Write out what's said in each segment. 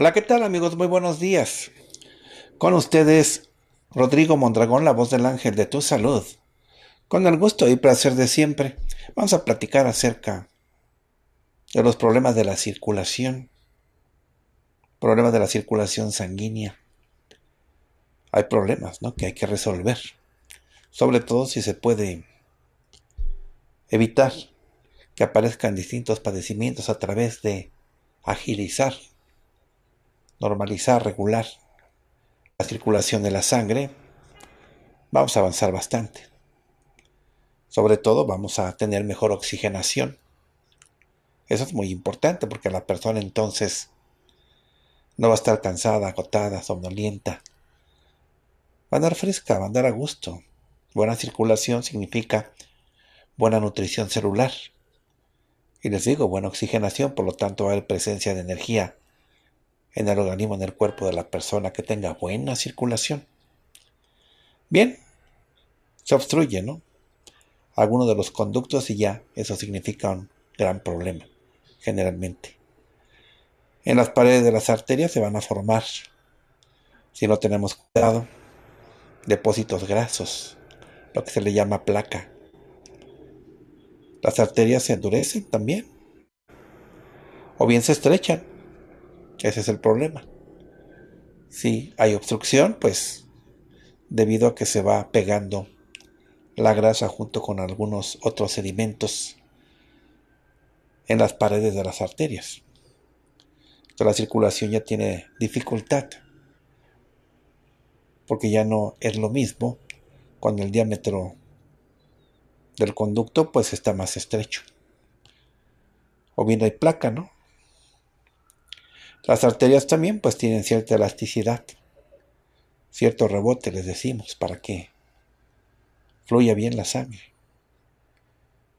Hola, ¿qué tal amigos? Muy buenos días. Con ustedes, Rodrigo Mondragón, la voz del ángel de tu salud. Con el gusto y placer de siempre, vamos a platicar acerca de los problemas de la circulación. Problemas de la circulación sanguínea. Hay problemas, ¿no? Que hay que resolver. Sobre todo si se puede evitar que aparezcan distintos padecimientos a través de agilizar normalizar, regular la circulación de la sangre, vamos a avanzar bastante. Sobre todo vamos a tener mejor oxigenación. Eso es muy importante porque la persona entonces no va a estar cansada, agotada, somnolienta. Va a andar fresca, va a andar a gusto. Buena circulación significa buena nutrición celular. Y les digo, buena oxigenación, por lo tanto va a haber presencia de energía en el organismo, en el cuerpo de la persona, que tenga buena circulación. Bien, se obstruye, ¿no? Algunos de los conductos y ya eso significa un gran problema, generalmente. En las paredes de las arterias se van a formar, si no tenemos cuidado, depósitos grasos, lo que se le llama placa. Las arterias se endurecen también, o bien se estrechan ese es el problema. Si hay obstrucción, pues debido a que se va pegando la grasa junto con algunos otros sedimentos en las paredes de las arterias. Entonces la circulación ya tiene dificultad porque ya no es lo mismo cuando el diámetro del conducto pues está más estrecho. O bien hay placa, ¿no? Las arterias también pues tienen cierta elasticidad, cierto rebote les decimos para que fluya bien la sangre,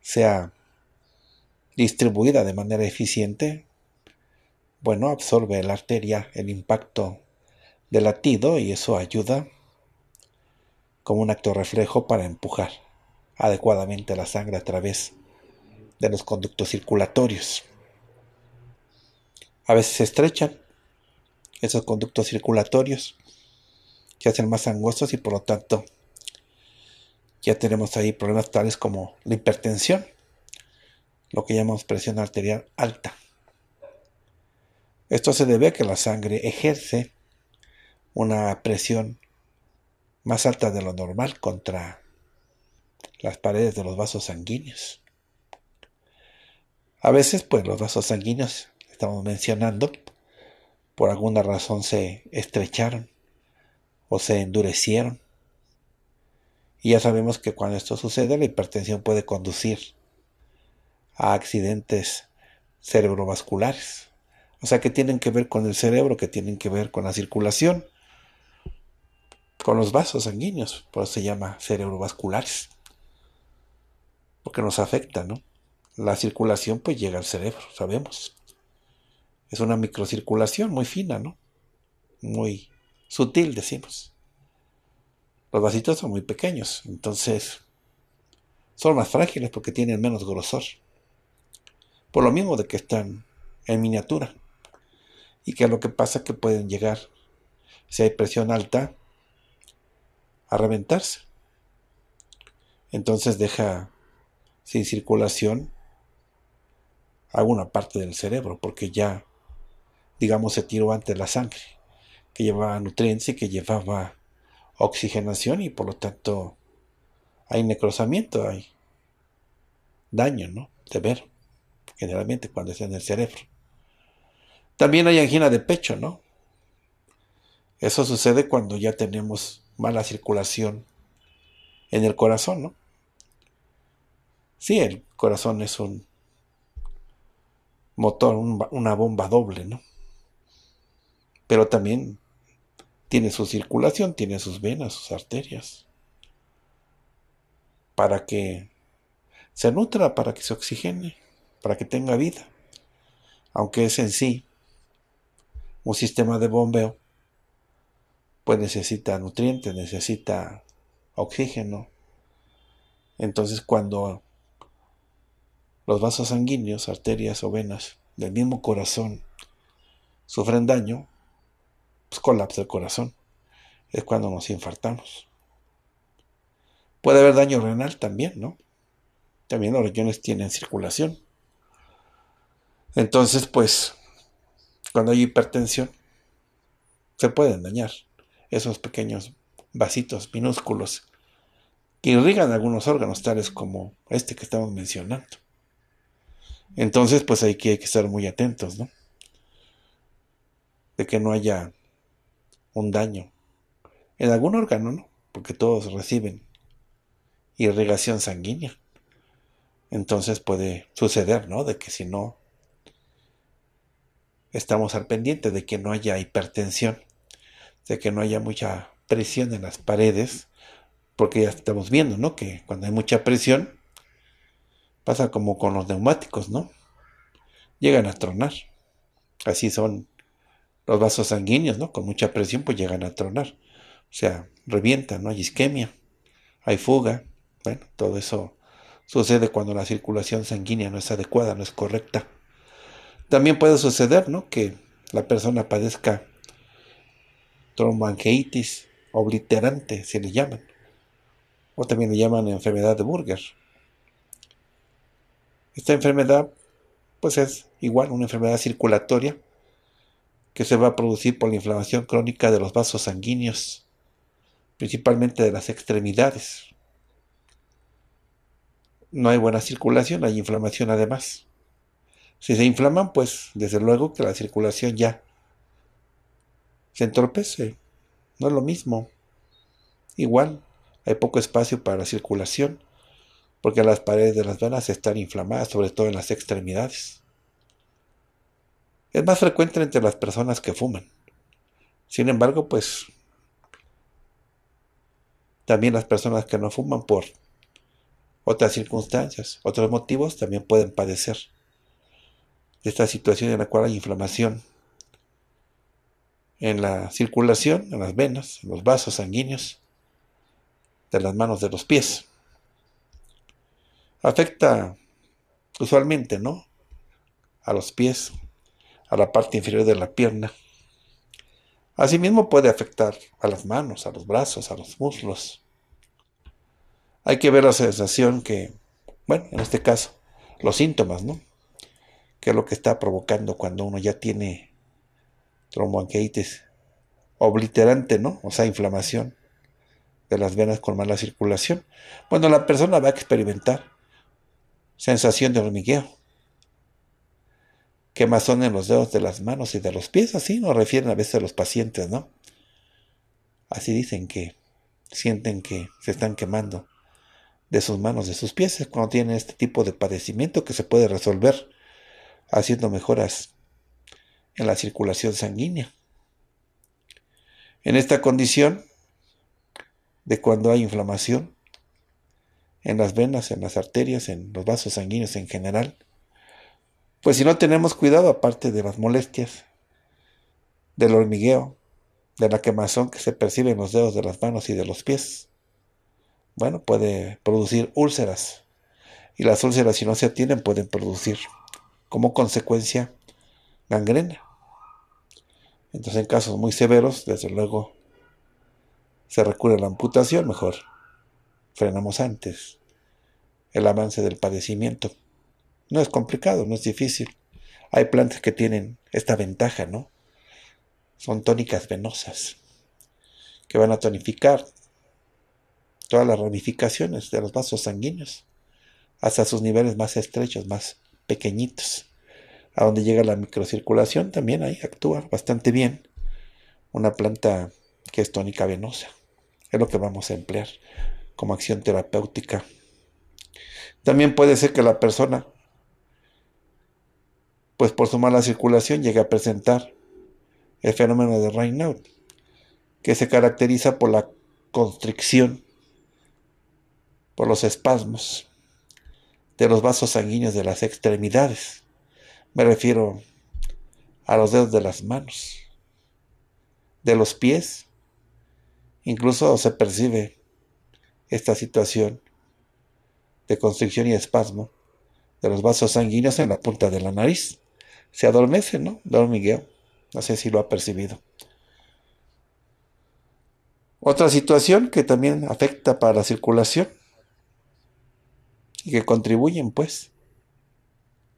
sea distribuida de manera eficiente, bueno, absorbe la arteria el impacto del latido y eso ayuda como un acto reflejo para empujar adecuadamente la sangre a través de los conductos circulatorios. A veces se estrechan esos conductos circulatorios, que hacen más angostos y por lo tanto ya tenemos ahí problemas tales como la hipertensión, lo que llamamos presión arterial alta. Esto se debe a que la sangre ejerce una presión más alta de lo normal contra las paredes de los vasos sanguíneos. A veces, pues los vasos sanguíneos estamos mencionando, por alguna razón se estrecharon o se endurecieron. Y ya sabemos que cuando esto sucede la hipertensión puede conducir a accidentes cerebrovasculares. O sea, que tienen que ver con el cerebro, que tienen que ver con la circulación, con los vasos sanguíneos, por eso se llama cerebrovasculares. Porque nos afecta, ¿no? La circulación pues llega al cerebro, sabemos. Es una microcirculación muy fina, ¿no? Muy sutil, decimos. Los vasitos son muy pequeños, entonces son más frágiles porque tienen menos grosor. Por lo mismo de que están en miniatura. Y que lo que pasa es que pueden llegar, si hay presión alta, a reventarse. Entonces deja sin circulación alguna parte del cerebro, porque ya digamos, se tiró ante la sangre, que llevaba nutrientes y que llevaba oxigenación y por lo tanto hay necrosamiento, hay daño, ¿no? De ver, generalmente cuando está en el cerebro. También hay angina de pecho, ¿no? Eso sucede cuando ya tenemos mala circulación en el corazón, ¿no? Sí, el corazón es un motor, una bomba doble, ¿no? pero también tiene su circulación, tiene sus venas, sus arterias, para que se nutra, para que se oxigene, para que tenga vida, aunque es en sí un sistema de bombeo, pues necesita nutrientes, necesita oxígeno. Entonces cuando los vasos sanguíneos, arterias o venas del mismo corazón sufren daño, pues, colapsa el corazón. Es cuando nos infartamos. Puede haber daño renal también, ¿no? También los riñones tienen circulación. Entonces, pues, cuando hay hipertensión, se pueden dañar esos pequeños vasitos minúsculos que irrigan algunos órganos, tales como este que estamos mencionando. Entonces, pues hay que estar muy atentos, ¿no? De que no haya un daño. En algún órgano, ¿no? Porque todos reciben irrigación sanguínea. Entonces puede suceder, ¿no? De que si no estamos al pendiente de que no haya hipertensión, de que no haya mucha presión en las paredes, porque ya estamos viendo, ¿no? Que cuando hay mucha presión, pasa como con los neumáticos, ¿no? Llegan a tronar. Así son los vasos sanguíneos, ¿no? Con mucha presión, pues llegan a tronar. O sea, revientan, ¿no? Hay isquemia, hay fuga. Bueno, todo eso sucede cuando la circulación sanguínea no es adecuada, no es correcta. También puede suceder, Que la persona padezca tromboangeitis obliterante, se le llaman. O también le llaman enfermedad de Burger. Esta enfermedad, pues es igual, una enfermedad circulatoria que se va a producir por la inflamación crónica de los vasos sanguíneos, principalmente de las extremidades. No hay buena circulación, hay inflamación además. Si se inflaman, pues desde luego que la circulación ya se entorpece. No es lo mismo. Igual, hay poco espacio para la circulación, porque las paredes de las venas están inflamadas, sobre todo en las extremidades. Es más frecuente entre las personas que fuman. Sin embargo, pues también las personas que no fuman por otras circunstancias, otros motivos, también pueden padecer esta situación en la cual hay inflamación en la circulación, en las venas, en los vasos sanguíneos, de las manos, de los pies. Afecta usualmente, ¿no? A los pies, a la parte inferior de la pierna. Asimismo puede afectar a las manos, a los brazos, a los muslos. Hay que ver la sensación que, bueno, en este caso, los síntomas, ¿no? Que es lo que está provocando cuando uno ya tiene tromboanqueitis obliterante, ¿no? O sea, inflamación de las venas con mala circulación. Bueno, la persona va a experimentar sensación de hormigueo quemazón en los dedos de las manos y de los pies, así nos refieren a veces los pacientes, ¿no? Así dicen que sienten que se están quemando de sus manos, de sus pies, cuando tienen este tipo de padecimiento que se puede resolver haciendo mejoras en la circulación sanguínea. En esta condición de cuando hay inflamación en las venas, en las arterias, en los vasos sanguíneos en general, pues si no tenemos cuidado, aparte de las molestias, del hormigueo, de la quemazón que se percibe en los dedos de las manos y de los pies, bueno, puede producir úlceras. Y las úlceras, si no se atienden, pueden producir como consecuencia gangrena. Entonces, en casos muy severos, desde luego, se recurre a la amputación, mejor frenamos antes el avance del padecimiento. No es complicado, no es difícil. Hay plantas que tienen esta ventaja, ¿no? Son tónicas venosas, que van a tonificar todas las ramificaciones de los vasos sanguíneos, hasta sus niveles más estrechos, más pequeñitos, a donde llega la microcirculación, también ahí actúa bastante bien una planta que es tónica venosa. Es lo que vamos a emplear como acción terapéutica. También puede ser que la persona pues por su mala circulación llega a presentar el fenómeno de Raynaud, que se caracteriza por la constricción, por los espasmos de los vasos sanguíneos de las extremidades. Me refiero a los dedos de las manos, de los pies. Incluso se percibe esta situación de constricción y espasmo de los vasos sanguíneos en la punta de la nariz se adormece, ¿no? Dormigueo. No sé si lo ha percibido. Otra situación que también afecta para la circulación y que contribuyen, pues,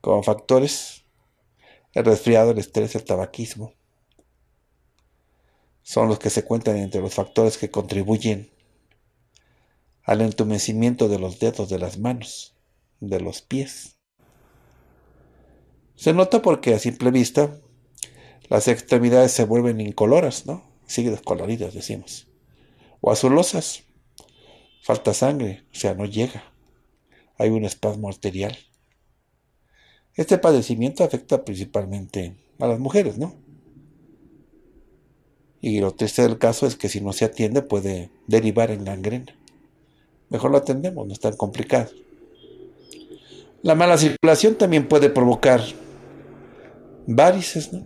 como factores, el resfriado, el estrés, el tabaquismo. Son los que se cuentan entre los factores que contribuyen al entumecimiento de los dedos, de las manos, de los pies. Se nota porque a simple vista las extremidades se vuelven incoloras, ¿no? Sigue descoloridas, decimos. O azulosas. Falta sangre, o sea, no llega. Hay un espasmo arterial. Este padecimiento afecta principalmente a las mujeres, ¿no? Y lo triste del caso es que si no se atiende puede derivar en gangrena. Mejor lo atendemos, no es tan complicado. La mala circulación también puede provocar varices, ¿no?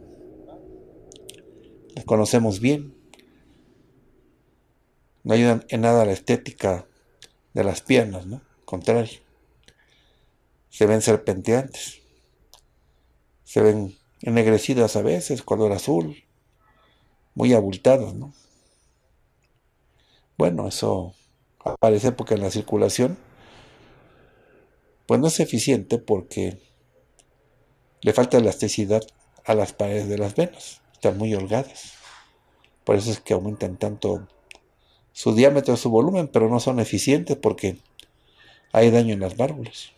Las conocemos bien. No ayudan en nada a la estética de las piernas, ¿no? contrario. Se ven serpenteantes. Se ven ennegrecidas a veces, color azul. Muy abultadas, ¿no? Bueno, eso aparece porque en la circulación, pues no es eficiente porque le falta elasticidad a las paredes de las venas, están muy holgadas. Por eso es que aumentan tanto su diámetro, su volumen, pero no son eficientes porque hay daño en las válvulas.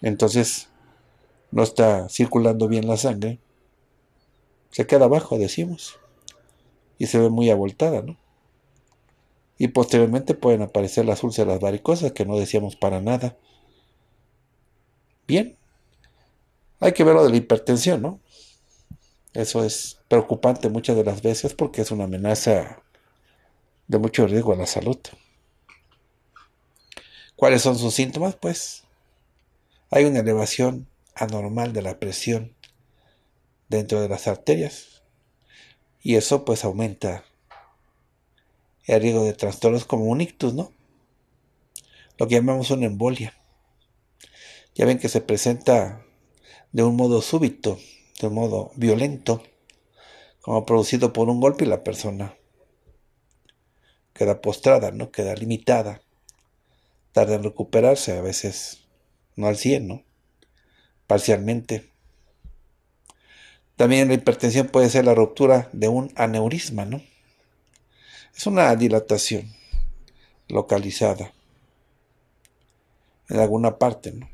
Entonces, no está circulando bien la sangre. Se queda abajo, decimos. Y se ve muy abultada, ¿no? Y posteriormente pueden aparecer las úlceras varicosas que no decíamos para nada. Bien, hay que ver lo de la hipertensión, ¿no? Eso es preocupante muchas de las veces porque es una amenaza de mucho riesgo a la salud. ¿Cuáles son sus síntomas? Pues hay una elevación anormal de la presión dentro de las arterias y eso pues aumenta el riesgo de trastornos como un ictus, ¿no? Lo que llamamos una embolia. Ya ven que se presenta de un modo súbito, de un modo violento, como producido por un golpe y la persona queda postrada, ¿no? Queda limitada. Tarda en recuperarse, a veces no al 100, ¿no? Parcialmente. También la hipertensión puede ser la ruptura de un aneurisma, ¿no? Es una dilatación localizada en alguna parte, ¿no?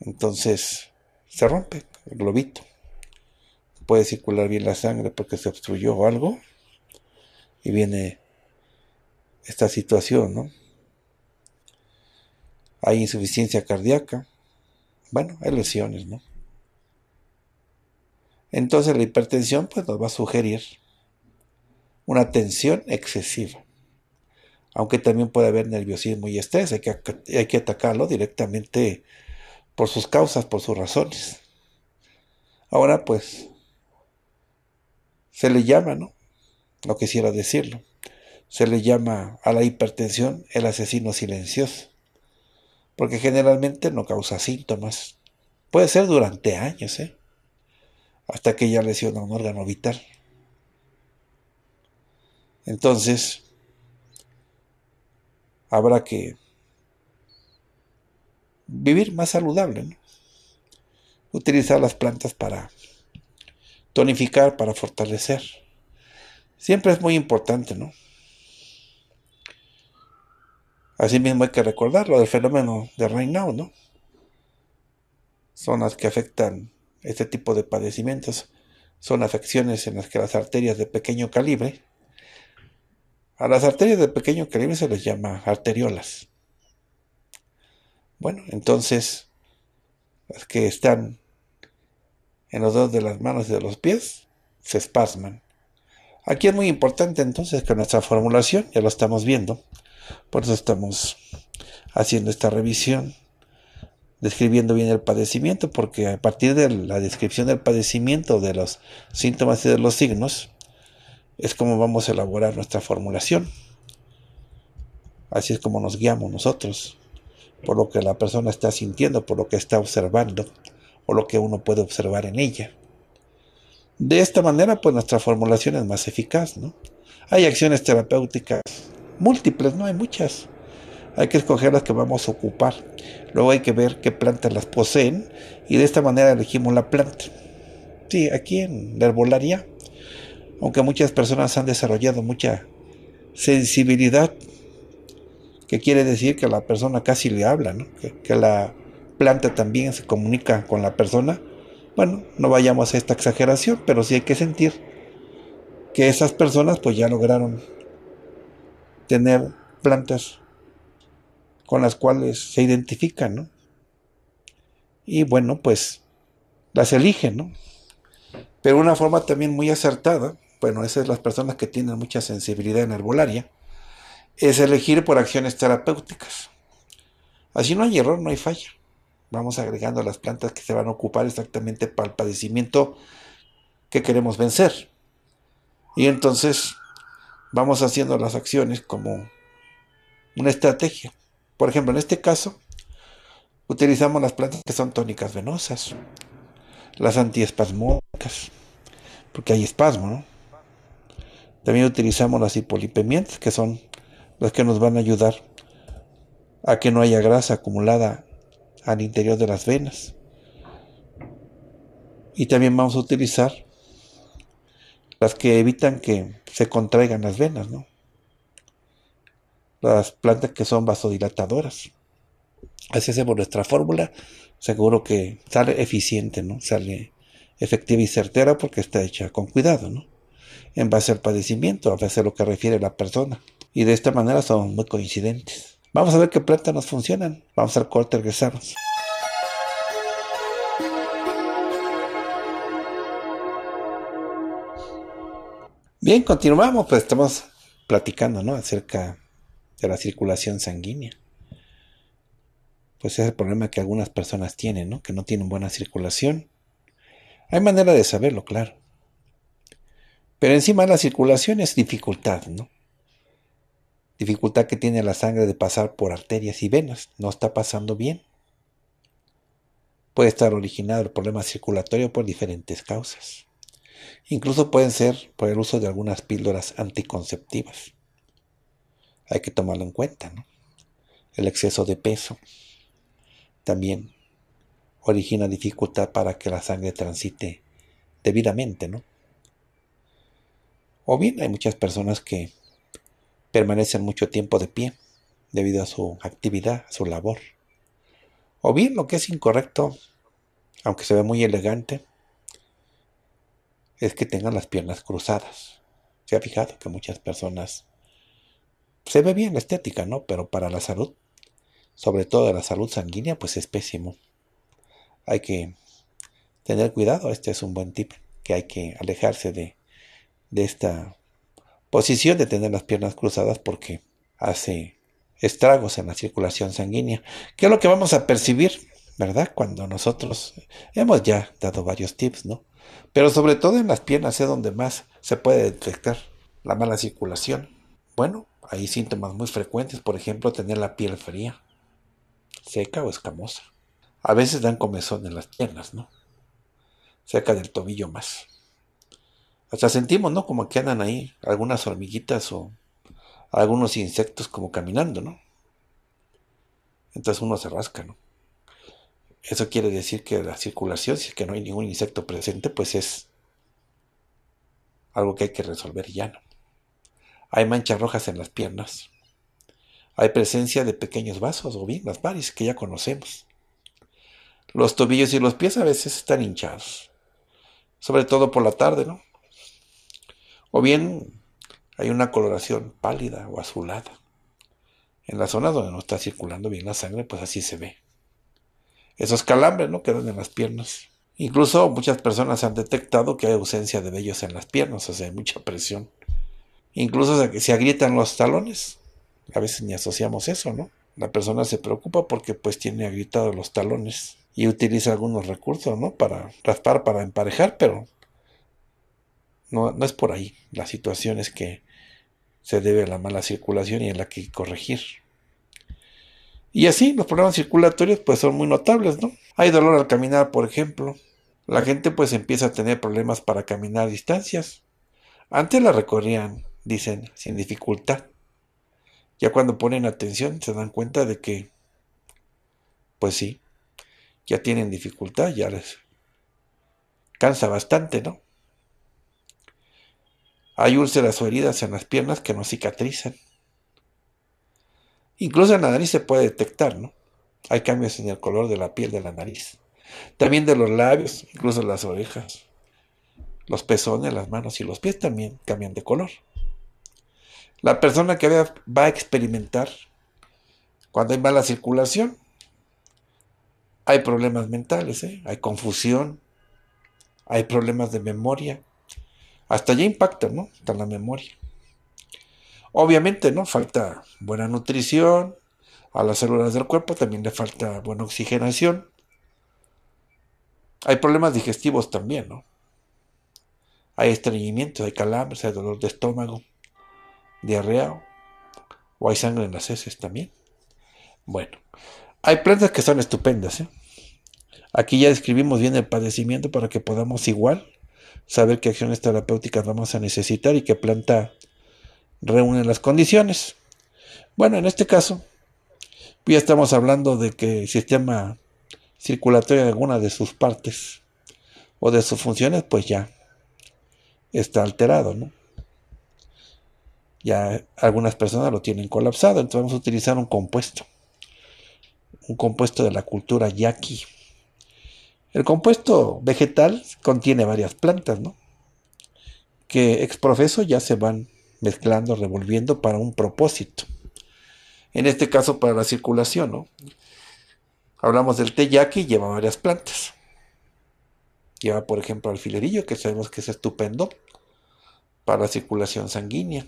Entonces se rompe el globito. Puede circular bien la sangre porque se obstruyó algo. Y viene esta situación, ¿no? Hay insuficiencia cardíaca. Bueno, hay lesiones, ¿no? Entonces la hipertensión pues nos va a sugerir una tensión excesiva. Aunque también puede haber nerviosismo y estrés, hay que, hay que atacarlo directamente por sus causas, por sus razones. Ahora pues se le llama, ¿no? No quisiera decirlo. Se le llama a la hipertensión el asesino silencioso, porque generalmente no causa síntomas. Puede ser durante años, ¿eh? Hasta que ya lesiona un órgano vital. Entonces, habrá que vivir más saludable. Utilizar las plantas para tonificar, para fortalecer. Siempre es muy importante, ¿no? Asimismo hay que recordar lo del fenómeno de Raynaud, ¿no? Son las que afectan este tipo de padecimientos. Son afecciones en las que las arterias de pequeño calibre, a las arterias de pequeño calibre se les llama arteriolas. Bueno, entonces, las que están en los dos de las manos y de los pies se espasman. Aquí es muy importante entonces que nuestra formulación, ya lo estamos viendo, por eso estamos haciendo esta revisión, describiendo bien el padecimiento, porque a partir de la descripción del padecimiento, de los síntomas y de los signos, es como vamos a elaborar nuestra formulación. Así es como nos guiamos nosotros por lo que la persona está sintiendo, por lo que está observando o lo que uno puede observar en ella. De esta manera, pues nuestra formulación es más eficaz, ¿no? Hay acciones terapéuticas múltiples, no hay muchas. Hay que escoger las que vamos a ocupar. Luego hay que ver qué plantas las poseen y de esta manera elegimos la planta. Sí, aquí en la herbolaria, aunque muchas personas han desarrollado mucha sensibilidad que quiere decir que la persona casi le habla, que, la planta también se comunica con la persona. Bueno, no vayamos a esta exageración, pero sí hay que sentir que esas personas pues ya lograron tener plantas con las cuales se identifican, ¿no? Y bueno, pues las eligen, ¿no? Pero una forma también muy acertada, bueno, esas son las personas que tienen mucha sensibilidad en herbolaria es elegir por acciones terapéuticas. Así no hay error, no hay falla. Vamos agregando las plantas que se van a ocupar exactamente para el padecimiento que queremos vencer. Y entonces vamos haciendo las acciones como una estrategia. Por ejemplo, en este caso, utilizamos las plantas que son tónicas venosas, las antiespasmódicas, porque hay espasmo, ¿no? También utilizamos las hipolipemientes, que son las que nos van a ayudar a que no haya grasa acumulada al interior de las venas. Y también vamos a utilizar las que evitan que se contraigan las venas, ¿no? Las plantas que son vasodilatadoras. Así hacemos nuestra fórmula. Seguro que sale eficiente, ¿no? Sale efectiva y certera porque está hecha con cuidado, ¿no? en base al padecimiento, a veces lo que refiere la persona. Y de esta manera son muy coincidentes. Vamos a ver qué plantas nos funcionan. Vamos al corte, regresamos. Bien, continuamos, pues estamos platicando, ¿no? Acerca de la circulación sanguínea. Pues es el problema que algunas personas tienen, ¿no? Que no tienen buena circulación. Hay manera de saberlo, claro. Pero encima la circulación es dificultad, ¿no? Dificultad que tiene la sangre de pasar por arterias y venas. No está pasando bien. Puede estar originado el problema circulatorio por diferentes causas. Incluso pueden ser por el uso de algunas píldoras anticonceptivas. Hay que tomarlo en cuenta, ¿no? El exceso de peso también origina dificultad para que la sangre transite debidamente, ¿no? O bien hay muchas personas que permanecen mucho tiempo de pie debido a su actividad, a su labor. O bien lo que es incorrecto, aunque se ve muy elegante, es que tengan las piernas cruzadas. Se ha fijado que muchas personas pues, se ve bien la estética, ¿no? Pero para la salud, sobre todo la salud sanguínea, pues es pésimo. Hay que tener cuidado, este es un buen tip, que hay que alejarse de de esta posición de tener las piernas cruzadas porque hace estragos en la circulación sanguínea, que es lo que vamos a percibir, ¿verdad? Cuando nosotros hemos ya dado varios tips, ¿no? Pero sobre todo en las piernas es donde más se puede detectar la mala circulación. Bueno, hay síntomas muy frecuentes, por ejemplo, tener la piel fría, seca o escamosa. A veces dan comezón en las piernas, ¿no? Cerca del tobillo más. Hasta sentimos, ¿no? Como que andan ahí algunas hormiguitas o algunos insectos como caminando, ¿no? Entonces uno se rasca, ¿no? Eso quiere decir que la circulación, si es que no hay ningún insecto presente, pues es algo que hay que resolver ya, ¿no? Hay manchas rojas en las piernas. Hay presencia de pequeños vasos o bien las varices que ya conocemos. Los tobillos y los pies a veces están hinchados. Sobre todo por la tarde, ¿no? O bien hay una coloración pálida o azulada. En la zona donde no está circulando bien la sangre, pues así se ve. Esos calambres no quedan en las piernas. Incluso muchas personas han detectado que hay ausencia de vellos en las piernas, o sea, hay mucha presión. Incluso se agrietan los talones. A veces ni asociamos eso, ¿no? La persona se preocupa porque pues tiene agrietados los talones y utiliza algunos recursos, ¿no? Para raspar, para emparejar, pero no, es por ahí. La situación es que se debe a la mala circulación y en la que corregir. Y así, los problemas circulatorios pues son muy notables, ¿no? Hay dolor al caminar, por ejemplo. La gente pues empieza a tener problemas para caminar distancias. Antes la recorrían, dicen, sin dificultad. Ya cuando ponen atención se dan cuenta de que, pues sí, ya tienen dificultad, ya les cansa bastante, ¿no? Hay úlceras o heridas en las piernas que no cicatrizan. Incluso en la nariz se puede detectar, ¿no? Hay cambios en el color de la piel de la nariz. También de los labios, incluso las orejas. Los pezones, las manos y los pies también cambian de color. La persona que va a experimentar cuando hay mala circulación, hay problemas mentales, ¿eh? hay confusión, hay problemas de memoria, hasta ya impacta, ¿no? Hasta la memoria. Obviamente, ¿no? Falta buena nutrición, a las células del cuerpo también le falta buena oxigenación. Hay problemas digestivos también, ¿no? Hay estreñimiento, hay calambres, hay dolor de estómago, diarrea, o hay sangre en las heces también. Bueno, hay plantas que son estupendas, ¿eh? Aquí ya describimos bien el padecimiento para que podamos igual saber qué acciones terapéuticas vamos a necesitar y qué planta reúne las condiciones. Bueno, en este caso, pues ya estamos hablando de que el sistema circulatorio de alguna de sus partes o de sus funciones, pues ya está alterado, ¿no? Ya algunas personas lo tienen colapsado, entonces vamos a utilizar un compuesto, un compuesto de la cultura yaqui. El compuesto vegetal contiene varias plantas, ¿no? Que exprofeso ya se van mezclando, revolviendo para un propósito. En este caso para la circulación, ¿no? Hablamos del té teyaki, lleva varias plantas. Lleva, por ejemplo, alfilerillo, que sabemos que es estupendo para la circulación sanguínea.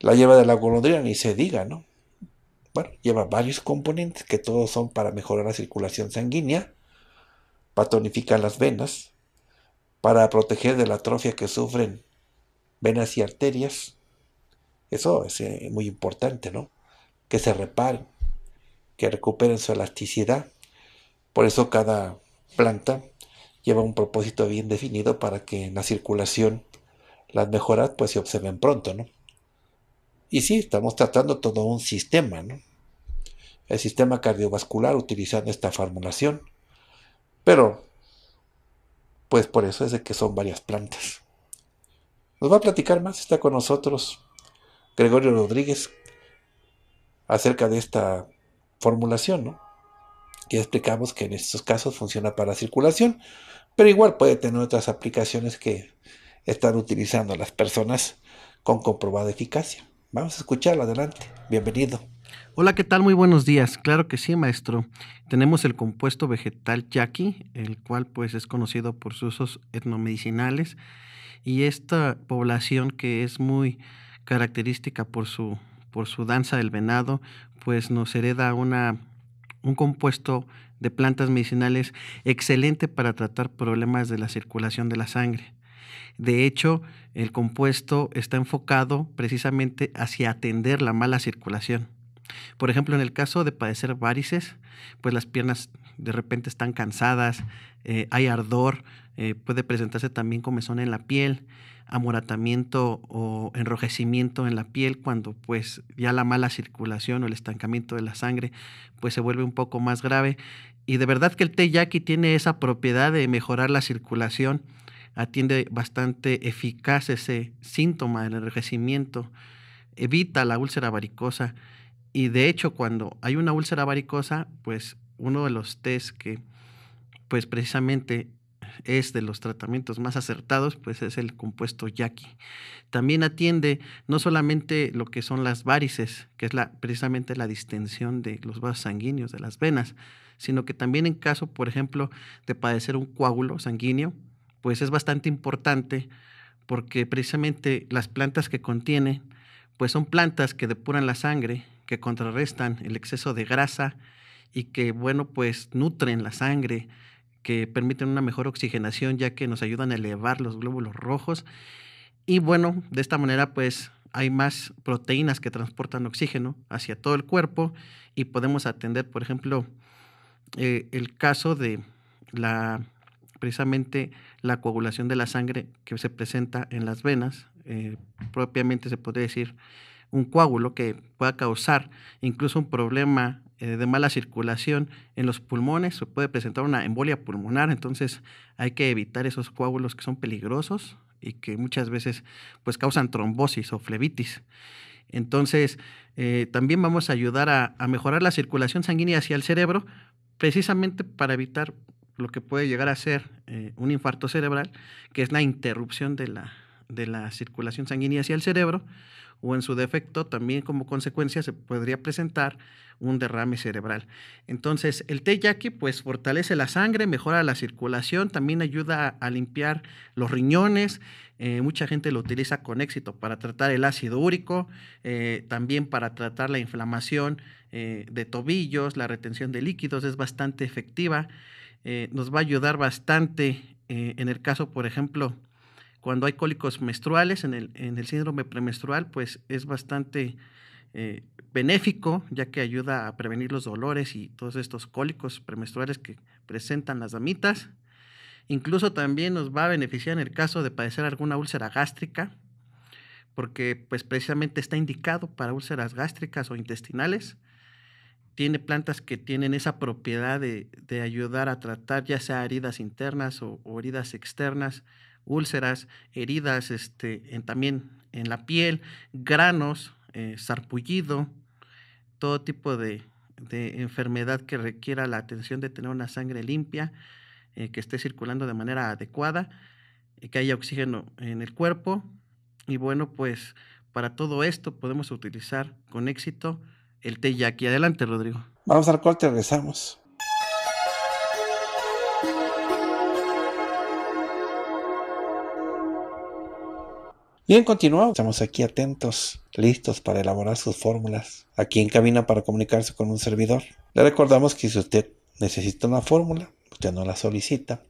La lleva de la golondrina, ni se diga, ¿no? Bueno, lleva varios componentes que todos son para mejorar la circulación sanguínea para las venas, para proteger de la atrofia que sufren venas y arterias. Eso es eh, muy importante, ¿no? Que se reparen, que recuperen su elasticidad. Por eso cada planta lleva un propósito bien definido para que en la circulación las mejoras pues se observen pronto, ¿no? Y sí, estamos tratando todo un sistema, ¿no? El sistema cardiovascular utilizando esta formulación pero, pues por eso es de que son varias plantas. Nos va a platicar más, está con nosotros Gregorio Rodríguez acerca de esta formulación, ¿no? Que explicamos que en estos casos funciona para circulación, pero igual puede tener otras aplicaciones que están utilizando las personas con comprobada eficacia. Vamos a escucharlo adelante. Bienvenido. Hola, ¿qué tal? Muy buenos días. Claro que sí, maestro. Tenemos el compuesto vegetal yaqui, el cual pues es conocido por sus usos etnomedicinales y esta población que es muy característica por su por su danza del venado, pues nos hereda una un compuesto de plantas medicinales excelente para tratar problemas de la circulación de la sangre. De hecho, el compuesto está enfocado precisamente hacia atender la mala circulación. Por ejemplo, en el caso de padecer varices, pues las piernas de repente están cansadas, eh, hay ardor, eh, puede presentarse también comezón en la piel, amoratamiento o enrojecimiento en la piel cuando pues ya la mala circulación o el estancamiento de la sangre pues se vuelve un poco más grave. Y de verdad que el té yaqui tiene esa propiedad de mejorar la circulación, atiende bastante eficaz ese síntoma del enrojecimiento, evita la úlcera varicosa y de hecho, cuando hay una úlcera varicosa, pues uno de los test que pues precisamente es de los tratamientos más acertados, pues es el compuesto yaqui También atiende no solamente lo que son las varices, que es precisamente la distensión de los vasos sanguíneos, de las venas, sino que también en caso, por ejemplo, de padecer un coágulo sanguíneo, pues es bastante importante porque precisamente las plantas que contiene, pues son plantas que depuran la sangre que contrarrestan el exceso de grasa y que, bueno, pues nutren la sangre, que permiten una mejor oxigenación ya que nos ayudan a elevar los glóbulos rojos. Y bueno, de esta manera pues hay más proteínas que transportan oxígeno hacia todo el cuerpo y podemos atender, por ejemplo, eh, el caso de la precisamente la coagulación de la sangre que se presenta en las venas, eh, propiamente se podría decir un coágulo que pueda causar incluso un problema eh, de mala circulación en los pulmones, se puede presentar una embolia pulmonar, entonces hay que evitar esos coágulos que son peligrosos y que muchas veces pues causan trombosis o flebitis. Entonces, eh, también vamos a ayudar a, mejorar la circulación sanguínea hacia el cerebro, precisamente para evitar lo que puede llegar a ser eh, un infarto cerebral, que es la interrupción de la circulación sanguínea hacia el cerebro, o en su defecto también como consecuencia se podría presentar un derrame cerebral. Entonces, el té yaqui pues fortalece la sangre, mejora la circulación, también ayuda a, limpiar los riñones. Eh, mucha gente lo utiliza con éxito para tratar el ácido úrico, eh, también para tratar la inflamación eh, de tobillos, la retención de líquidos, es bastante efectiva. nos va a ayudar bastante en el caso, por ejemplo, cuando hay cólicos menstruales en el, síndrome premenstrual, pues es bastante eh, benéfico, ya que ayuda a prevenir los dolores y todos estos cólicos premenstruales que presentan las damitas. Incluso también nos va a beneficiar en el caso de padecer alguna úlcera gástrica, porque pues precisamente está indicado para úlceras gástricas o intestinales. Tiene plantas que tienen esa propiedad de, ayudar a tratar ya sea heridas internas o heridas externas úlceras, heridas este, también en la piel, granos, eh, sarpullido, todo tipo de, enfermedad que requiera la atención de tener una sangre limpia, eh, que esté circulando de manera adecuada, eh, que haya oxígeno en el cuerpo. Y bueno, pues para todo esto podemos utilizar con éxito el té aquí Adelante, Rodrigo. Vamos al corte, regresamos. Bien, continuamos. Estamos aquí atentos, listos para elaborar sus fórmulas. Aquí en cabina para comunicarse con un servidor. Le recordamos que si usted necesita una fórmula, usted no la solicita.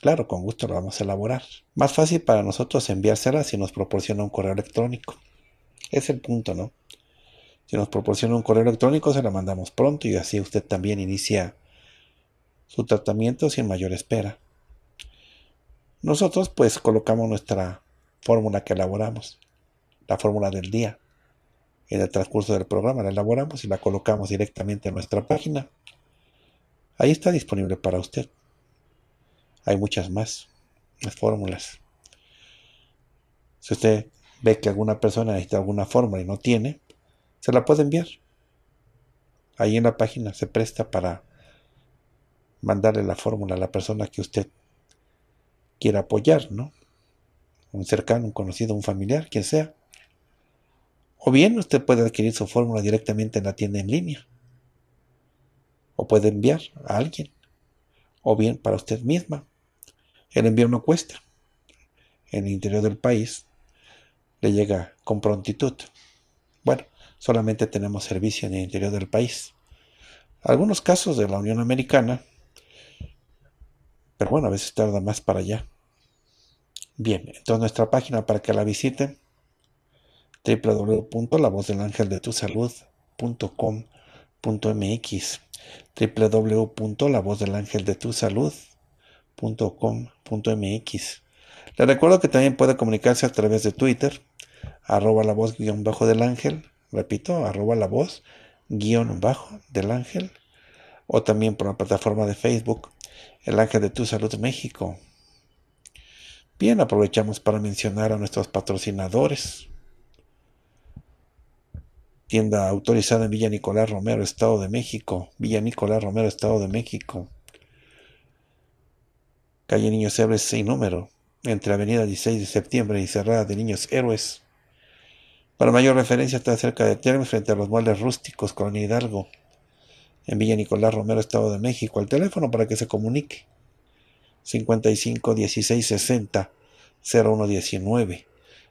Claro, con gusto la vamos a elaborar. Más fácil para nosotros enviársela si nos proporciona un correo electrónico. Es el punto, ¿no? Si nos proporciona un correo electrónico, se la mandamos pronto y así usted también inicia su tratamiento sin mayor espera. Nosotros pues colocamos nuestra fórmula que elaboramos, la fórmula del día. En el transcurso del programa la elaboramos y la colocamos directamente en nuestra página. Ahí está disponible para usted. Hay muchas más, fórmulas. Si usted ve que alguna persona necesita alguna fórmula y no tiene, se la puede enviar. Ahí en la página se presta para mandarle la fórmula a la persona que usted quiera apoyar, ¿no? un cercano, un conocido, un familiar, quien sea. O bien usted puede adquirir su fórmula directamente en la tienda en línea. O puede enviar a alguien. O bien para usted misma. El envío no cuesta. En el interior del país le llega con prontitud. Bueno, solamente tenemos servicio en el interior del país. Algunos casos de la Unión Americana, pero bueno, a veces tarda más para allá. Bien, entonces nuestra página para que la visiten, www.lavozdelangeldetusalud.com.mx www.lavozdelangeldetusalud.com.mx le recuerdo que también puede comunicarse a través de Twitter, arroba la voz guión bajo del ángel, repito, arroba la voz guión bajo del ángel, o también por la plataforma de Facebook, el ángel de tu salud México Bien, aprovechamos para mencionar a nuestros patrocinadores. Tienda autorizada en Villa Nicolás Romero, Estado de México. Villa Nicolás Romero, Estado de México. Calle Niños Héroes sin número, entre Avenida 16 de Septiembre y Cerrada de Niños Héroes. Para mayor referencia está cerca de Termes, frente a los muebles rústicos, con Hidalgo, en Villa Nicolás Romero, Estado de México. Al teléfono para que se comunique, 55 16 60 19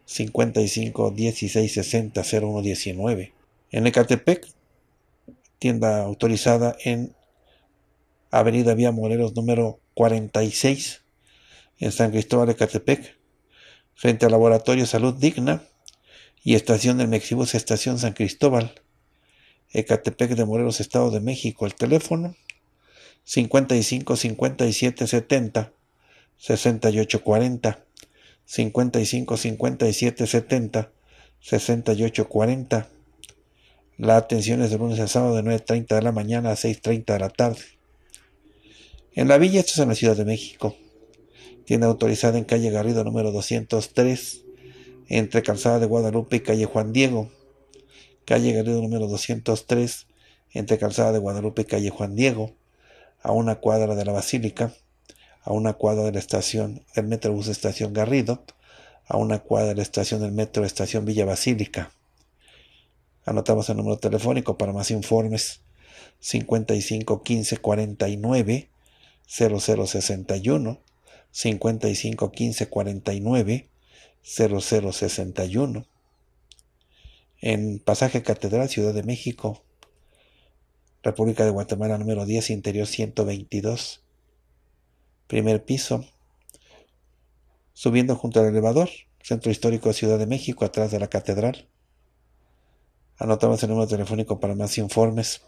55 16 60 19 En Ecatepec, tienda autorizada en Avenida Vía Moreros número 46, en San Cristóbal, Ecatepec, frente al Laboratorio Salud Digna y Estación del Mexibus Estación San Cristóbal, Ecatepec de Moreros, Estado de México. El teléfono 55 57 70 68 40 55 57 70 68 40 la atención es de lunes a sábado de 9.30 de la mañana a 6.30 de la tarde. En la villa, esto es en la Ciudad de México. Tiene autorizada en calle Garrido número 203, entre Calzada de Guadalupe y calle Juan Diego. Calle Garrido número 203, entre Calzada de Guadalupe y calle Juan Diego a una cuadra de la Basílica, a una cuadra de la estación del Metrobús Estación Garrido, a una cuadra de la estación del Metro Estación Villa Basílica. Anotamos el número telefónico para más informes 55 15 49 0061 55 15 49 0061 en Pasaje Catedral Ciudad de México República de Guatemala número 10, interior 122, primer piso, subiendo junto al elevador, Centro Histórico de Ciudad de México, atrás de la Catedral. Anotamos el número telefónico para más informes.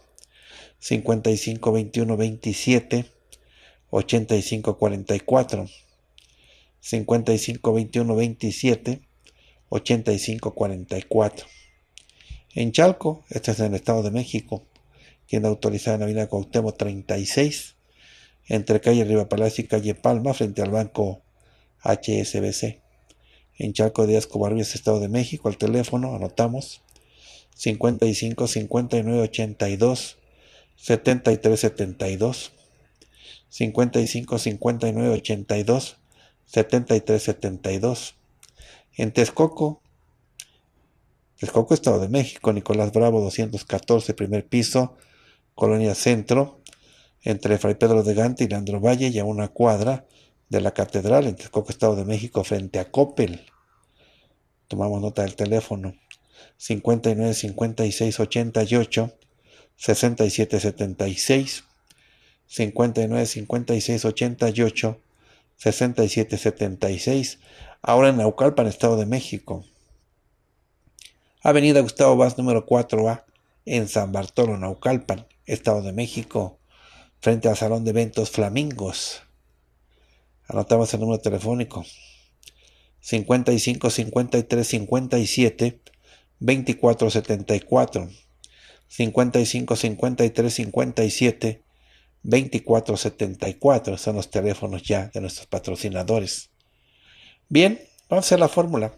55 21 27 85 44. 27 85 En Chalco, este es en el Estado de México, quien autorizada en Avenida Cuauhtémoc 36, entre calle Riva Palacio y calle Palma, frente al banco HSBC. En Chaco de Escobarbias, Estado de México, al teléfono, anotamos 55 59 82 73 72 55 59 82 73 72 en Texcoco Texcoco Estado de México Nicolás Bravo 214 primer piso Colonia Centro, entre Fray Pedro de Gante y Leandro Valle y a una cuadra de la Catedral en Texcoco, Estado de México, frente a Coppel. Tomamos nota del teléfono 59 56 88 67 76 59 56 88 67 76 ahora en Naucalpan, Estado de México. Avenida Gustavo Vaz número 4A en San Bartolo, Naucalpan. Estado de México, frente al Salón de Eventos Flamingos. Anotamos el número telefónico 55 53 57 24 74 55 53 57 24 74 son los teléfonos ya de nuestros patrocinadores. Bien, vamos a hacer la fórmula,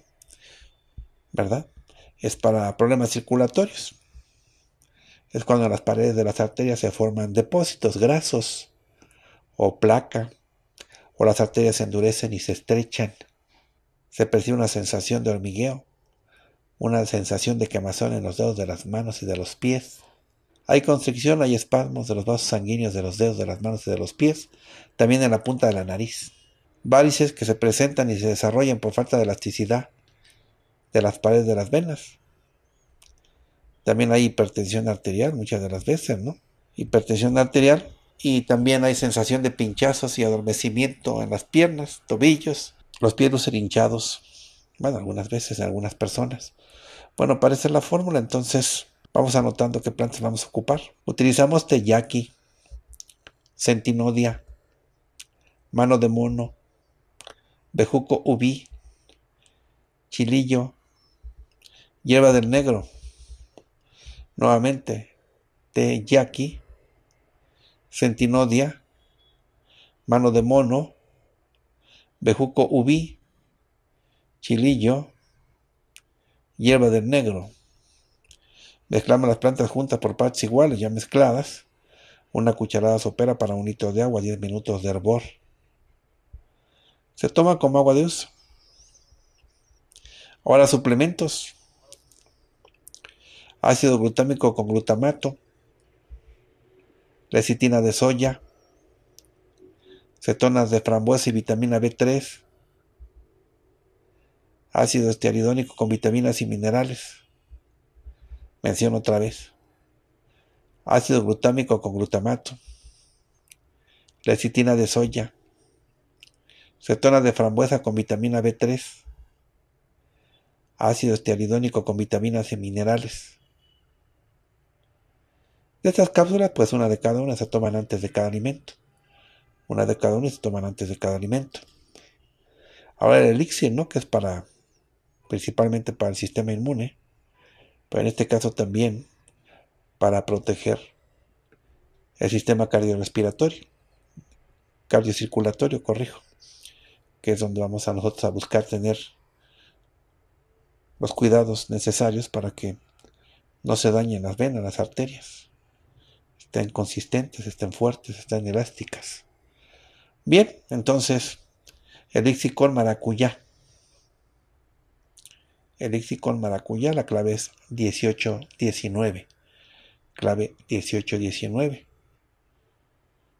¿verdad? Es para problemas circulatorios. Es cuando en las paredes de las arterias se forman depósitos grasos o placa, o las arterias se endurecen y se estrechan. Se percibe una sensación de hormigueo, una sensación de quemazón en los dedos de las manos y de los pies. Hay constricción, hay espasmos de los vasos sanguíneos de los dedos de las manos y de los pies, también en la punta de la nariz. Válices que se presentan y se desarrollan por falta de elasticidad de las paredes de las venas. También hay hipertensión arterial muchas de las veces, ¿no? Hipertensión arterial y también hay sensación de pinchazos y adormecimiento en las piernas, tobillos, los pies ser hinchados, bueno, algunas veces en algunas personas. Bueno, parece la fórmula, entonces vamos anotando qué plantas vamos a ocupar. Utilizamos teyaki, centinodia, mano de mono, bejuco ubi, chilillo, hierba del negro, nuevamente té yaqui, Centinodia, Mano de Mono, Bejuco ubi, Chilillo, Hierba del Negro. Mezclamos las plantas juntas por partes iguales, ya mezcladas. Una cucharada sopera para un litro de agua, 10 minutos de hervor. Se toma como agua de uso. Ahora suplementos ácido glutámico con glutamato, lecitina de soya, cetonas de frambuesa y vitamina B3, ácido esteridónico con vitaminas y minerales. Menciono otra vez. Ácido glutámico con glutamato, lecitina de soya, cetonas de frambuesa con vitamina B3, ácido esteridónico con vitaminas y minerales. De estas cápsulas, pues una de cada una se toman antes de cada alimento. Una de cada una se toman antes de cada alimento. Ahora el elixir, ¿no? Que es para, principalmente para el sistema inmune, pero en este caso también para proteger el sistema cardiorrespiratorio, cardiocirculatorio, corrijo, que es donde vamos a nosotros a buscar tener los cuidados necesarios para que no se dañen las venas, las arterias estén consistentes, estén fuertes, estén elásticas. Bien, entonces, elixir con maracuyá. Elixir con maracuyá, la clave es 18-19. Clave 18-19.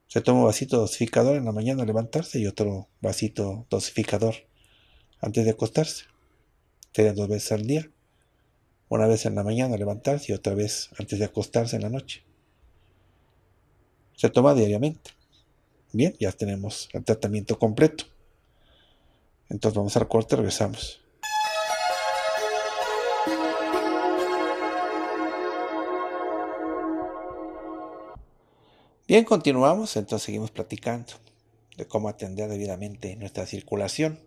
Se toma un vasito dosificador en la mañana al levantarse y otro vasito dosificador antes de acostarse. Sería dos veces al día. Una vez en la mañana al levantarse y otra vez antes de acostarse en la noche. Se toma diariamente. Bien, ya tenemos el tratamiento completo. Entonces vamos al corte, regresamos. Bien, continuamos, entonces seguimos platicando de cómo atender debidamente nuestra circulación.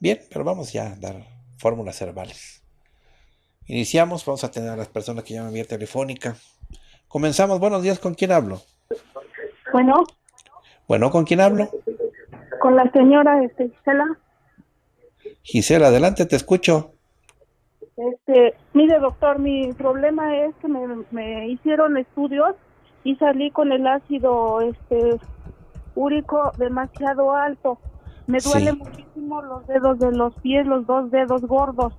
Bien, pero vamos ya a dar fórmulas herbales. Iniciamos, vamos a atender a las personas que llaman vía telefónica. Comenzamos, buenos días, ¿con quién hablo? Bueno. Bueno, ¿con quién hablo? Con la señora este, Gisela. Gisela, adelante, te escucho. Este, mire, doctor, mi problema es que me, hicieron estudios y salí con el ácido este úrico demasiado alto. Me duele muchísimo los dedos de los pies, los dos dedos gordos.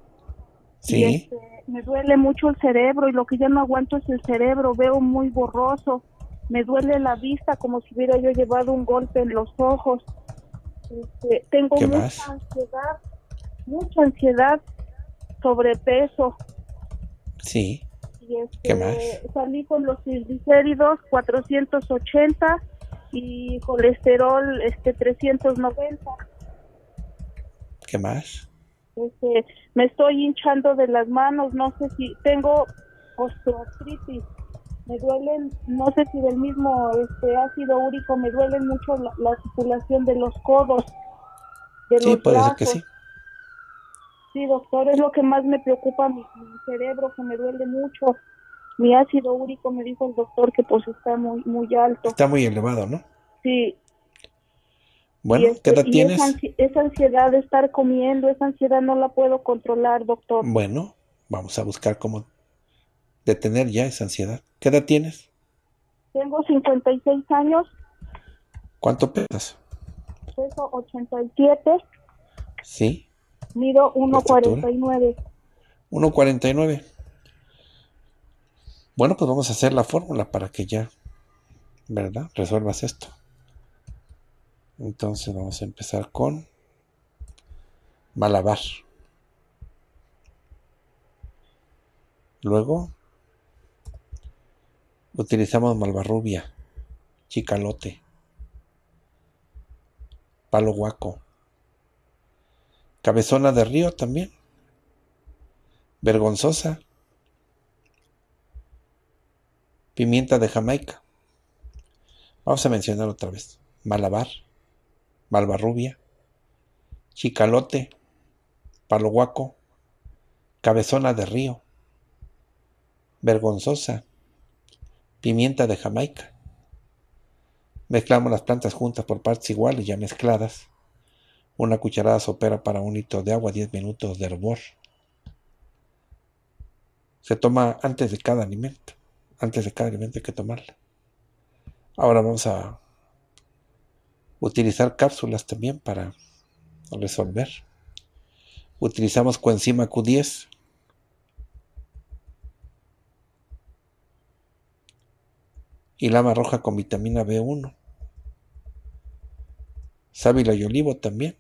Sí. Este, me duele mucho el cerebro y lo que ya no aguanto es el cerebro, veo muy borroso me duele la vista como si hubiera yo llevado un golpe en los ojos. Este, tengo mucha ansiedad, mucha ansiedad, sobrepeso. Sí. Y este, ¿Qué más? Salí con los triglicéridos 480 y colesterol este 390. ¿Qué más? Este, me estoy hinchando de las manos, no sé si tengo osteoartritis me duelen, no sé si del mismo este ácido úrico, me duelen mucho la, circulación de los codos, sí, que sí. sí, doctor, es lo que más me preocupa, mi, cerebro que me duele mucho. Mi ácido úrico me dijo el doctor que pues está muy muy alto. Está muy elevado, ¿no? Sí. Bueno, ¿qué este, edad tienes? esa ansiedad de estar comiendo, esa ansiedad no la puedo controlar, doctor. Bueno, vamos a buscar cómo detener ya esa ansiedad. ¿Qué edad tienes? Tengo 56 años. ¿Cuánto pesas? Peso 87. Sí. Mido 1,49. 1,49. Bueno, pues vamos a hacer la fórmula para que ya, ¿verdad? Resuelvas esto. Entonces vamos a empezar con Malabar. Luego Utilizamos malvarrubia, chicalote, palo guaco, cabezona de río también, vergonzosa, pimienta de Jamaica. Vamos a mencionar otra vez, malabar, malvarrubia, chicalote, palo guaco, cabezona de río, vergonzosa, pimienta de Jamaica. Mezclamos las plantas juntas por partes iguales ya mezcladas. Una cucharada sopera para un litro de agua, 10 minutos de hervor. Se toma antes de cada alimento. Antes de cada alimento hay que tomarla. Ahora vamos a utilizar cápsulas también para resolver. Utilizamos coenzima Q10 y lama roja con vitamina B1. Sábila y olivo también.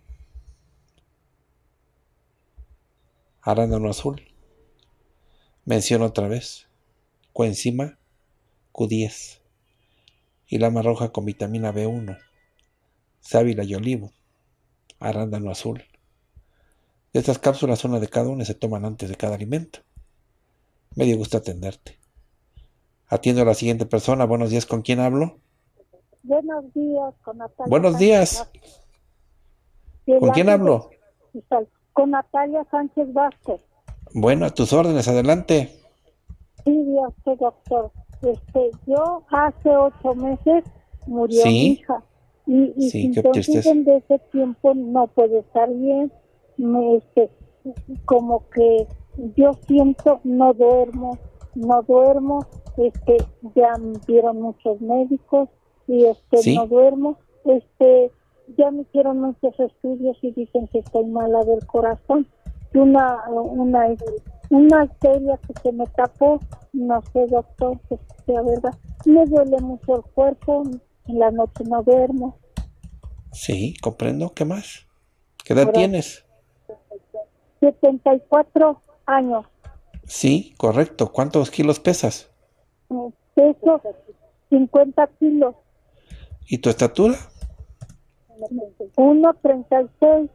Arándano azul. Menciono otra vez. Coenzima Q10. Y lama roja con vitamina B1. Sábila y olivo. Arándano azul. Estas cápsulas, una de cada una, se toman antes de cada alimento. Me dio gusto atenderte. Atiendo a la siguiente persona. Buenos días, ¿con quién hablo? Buenos días, con Natalia. Buenos días. ¿Con quién hablo? Con Natalia Sánchez Vázquez. Bueno, a tus órdenes, adelante. Sí, doctor. Este, yo hace ocho meses murió mi hija. Y, y sí, entonces desde ese tiempo no puede estar bien. Me, este, como que yo siento, no duermo, no duermo este ya vieron muchos médicos y este no duermo, este ya me hicieron muchos estudios y dicen que estoy mala del corazón. Una, una, una arteria que se me tapó, no sé, doctor, que sea verdad. Me duele mucho el cuerpo, en la noche no duermo. Sí, comprendo. ¿Qué más? ¿Qué edad tienes? 74 años. Sí, correcto. ¿Cuántos kilos pesas? Peso 50 kilos. ¿Y tu estatura? 1.36.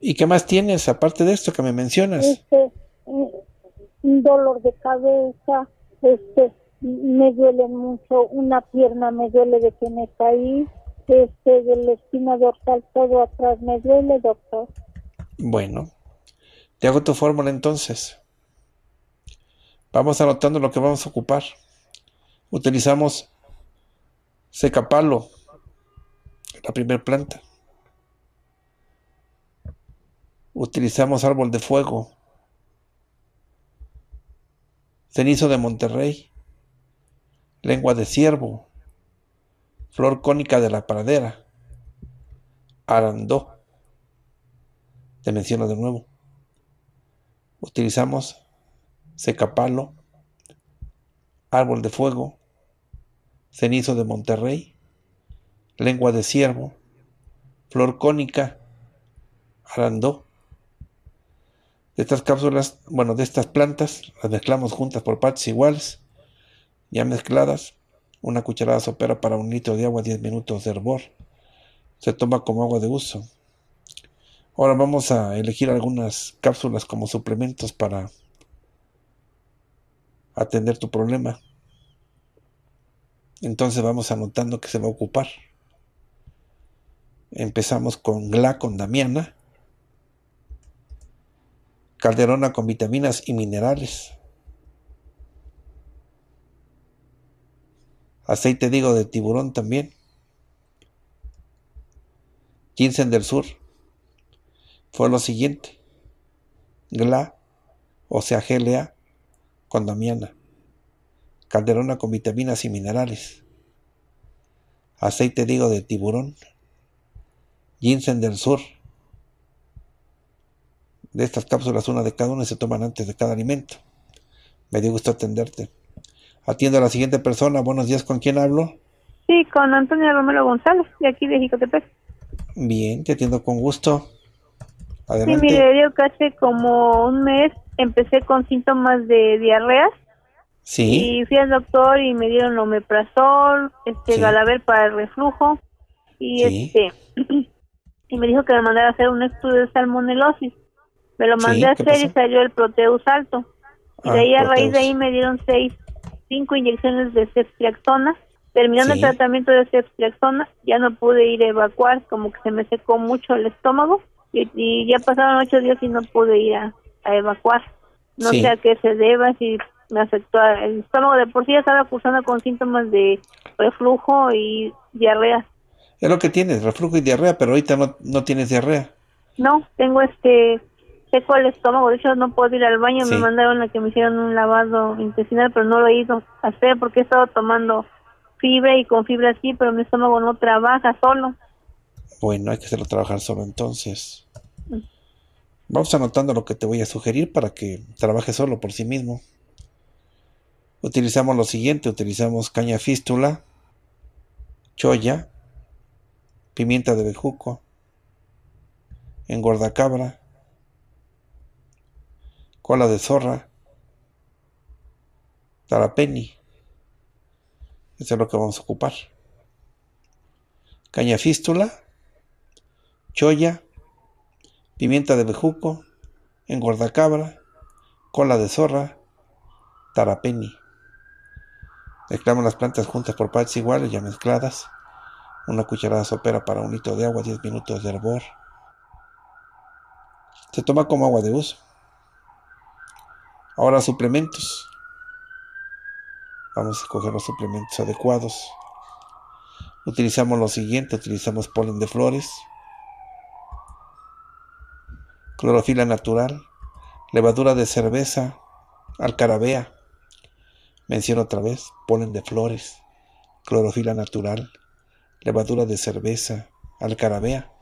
¿Y qué más tienes aparte de esto que me mencionas? Este, un dolor de cabeza, este, me duele mucho, una pierna me duele de que me caí, este, de la espina dorsal todo atrás me duele, doctor. Bueno, te hago tu fórmula entonces. Vamos anotando lo que vamos a ocupar. Utilizamos secapalo la primera planta. Utilizamos árbol de fuego, cenizo de Monterrey, lengua de ciervo, flor cónica de la pradera, arandó. Te menciono de nuevo. Utilizamos Secapalo, Árbol de Fuego, Cenizo de Monterrey, Lengua de Ciervo, Flor Cónica, Arandó. De estas cápsulas, bueno, de estas plantas, las mezclamos juntas por partes iguales, ya mezcladas, una cucharada sopera para un litro de agua, 10 minutos de hervor. Se toma como agua de uso. Ahora vamos a elegir algunas cápsulas como suplementos para atender tu problema. Entonces vamos anotando que se va a ocupar. Empezamos con GLA con Damiana. Calderona con vitaminas y minerales. Aceite digo de tiburón también. Ginseng del Sur. Fue lo siguiente. GLA, o sea GLA, con damiana, calderona con vitaminas y minerales, aceite de de tiburón, ginseng del sur. De estas cápsulas, una de cada una se toman antes de cada alimento. Me dio gusto atenderte. Atiendo a la siguiente persona. Buenos días, ¿con quién hablo? Sí, con Antonio Romero González, de aquí de Jicotepec. Bien, te atiendo con gusto. Sí, mire, yo casi como un mes empecé con síntomas de diarreas. Sí. Y fui al doctor y me dieron omeprazol, este para el reflujo y este y me dijo que me mandara a hacer un estudio de salmonelosis. Me lo mandé a hacer y salió el proteus alto. Y de ah, ahí a raíz de ahí me dieron seis, cinco inyecciones de ceftriaxona. Terminando el tratamiento de ceftriaxona, ya no pude ir a evacuar, como que se me secó mucho el estómago y, ya pasaron ocho días y no pude ir a, evacuar. No sé a qué se deba, si me afectó el estómago de por sí estaba cursando con síntomas de reflujo y diarrea. Es lo que tienes, reflujo y diarrea, pero ahorita no, no tienes diarrea. No, tengo este seco el estómago, de hecho no puedo ir al baño, me mandaron a que me hicieran un lavado intestinal, pero no lo he ido hacer porque he estado tomando fibra y con fibra así, pero mi estómago no trabaja solo. Bueno, hay que hacerlo trabajar solo entonces. Mm. Vamos anotando lo que te voy a sugerir para que trabaje solo por sí mismo. Utilizamos lo siguiente, utilizamos caña fístula, choya, pimienta de bejuco, cabra, cola de zorra, tarapeni. Eso es lo que vamos a ocupar. Caña fístula, choya, pimienta de bejuco, engordacabra, cola de zorra, tarapeni. mezclamos las plantas juntas por partes iguales ya mezcladas. Una cucharada sopera para un litro de agua, 10 minutos de hervor. Se toma como agua de uso. Ahora suplementos. Vamos a coger los suplementos adecuados. Utilizamos lo siguiente, utilizamos polen de flores, clorofila natural, levadura de cerveza, alcarabea, menciono otra vez, polen de flores, clorofila natural, levadura de cerveza, alcarabea.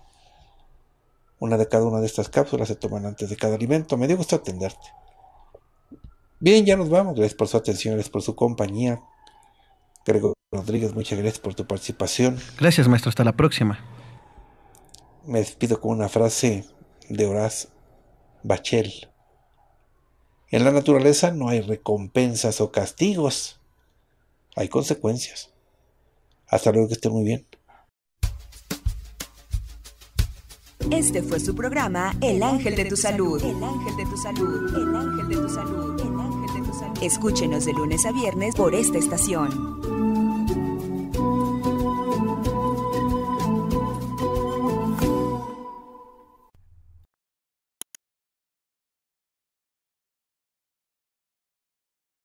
Una de cada una de estas cápsulas se toman antes de cada alimento. Me dio gusto atenderte. Bien, ya nos vamos. Gracias por su atención, gracias por su compañía. Gregorio Rodríguez, muchas gracias por tu participación. Gracias, maestro. Hasta la próxima. Me despido con una frase de Horace Bachel. En la naturaleza no hay recompensas o castigos, hay consecuencias. Hasta luego, que esté muy bien. Este fue su programa El Ángel de tu Salud. El Ángel de tu Salud. El Ángel de tu Salud. El Ángel de tu Salud. Escúchenos de lunes a viernes por esta estación.